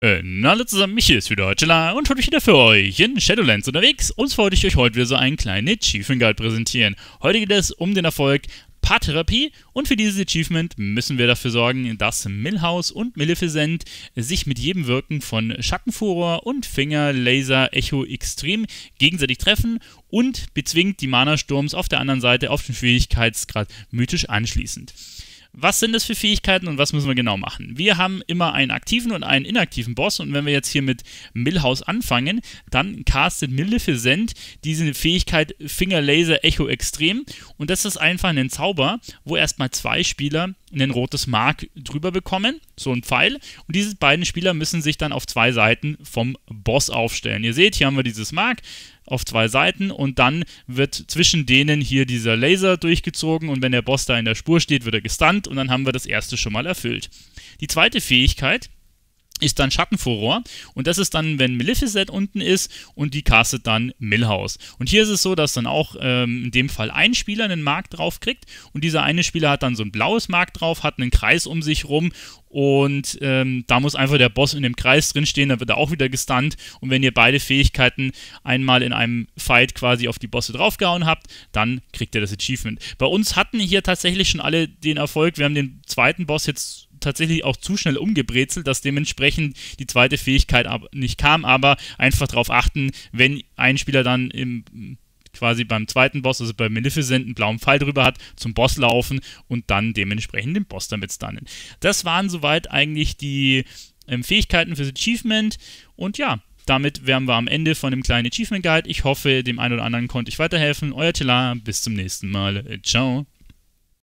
Äh, hallo alle zusammen, mich hier ist wieder Hotchela und heute wieder für euch in Shadowlands unterwegs. Und wollte ich euch heute wieder so einen kleinen Achievement Guide präsentieren. Heute geht es um den Erfolg Paartherapie und für dieses Achievement müssen wir dafür sorgen, dass Milhouse und Maleficent sich mit jedem Wirken von Schattenfuror und Finger Laser Echo Extrem gegenseitig treffen und bezwingt die Mana-Sturms auf der anderen Seite auf den Schwierigkeitsgrad mythisch anschließend was sind das für Fähigkeiten und was müssen wir genau machen? Wir haben immer einen aktiven und einen inaktiven Boss und wenn wir jetzt hier mit Millhouse anfangen, dann castet Maleficent diese Fähigkeit Finger Laser Echo Extrem und das ist einfach ein Zauber, wo erstmal zwei Spieler ein rotes Mark drüber bekommen, so ein Pfeil. Und diese beiden Spieler müssen sich dann auf zwei Seiten vom Boss aufstellen. Ihr seht, hier haben wir dieses Mark auf zwei Seiten und dann wird zwischen denen hier dieser Laser durchgezogen und wenn der Boss da in der Spur steht, wird er gestunt und dann haben wir das erste schon mal erfüllt. Die zweite Fähigkeit ist dann Schattenfuror. Und das ist dann, wenn Maleficent unten ist und die castet dann Milhouse. Und hier ist es so, dass dann auch ähm, in dem Fall ein Spieler einen Markt drauf kriegt und dieser eine Spieler hat dann so ein blaues Markt drauf, hat einen Kreis um sich rum und ähm, da muss einfach der Boss in dem Kreis drinstehen, dann wird er auch wieder gestunt. Und wenn ihr beide Fähigkeiten einmal in einem Fight quasi auf die Bosse draufgehauen habt, dann kriegt ihr das Achievement. Bei uns hatten hier tatsächlich schon alle den Erfolg. Wir haben den zweiten Boss jetzt tatsächlich auch zu schnell umgebrezelt, dass dementsprechend die zweite Fähigkeit nicht kam, aber einfach darauf achten, wenn ein Spieler dann im quasi beim zweiten Boss, also bei Maleficent, einen blauen Pfeil drüber hat, zum Boss laufen und dann dementsprechend den Boss damit stunnen. Das waren soweit eigentlich die ähm, Fähigkeiten fürs Achievement und ja, damit wären wir am Ende von dem kleinen Achievement Guide. Ich hoffe, dem einen oder anderen konnte ich weiterhelfen. Euer Telar, bis zum nächsten Mal. Ciao.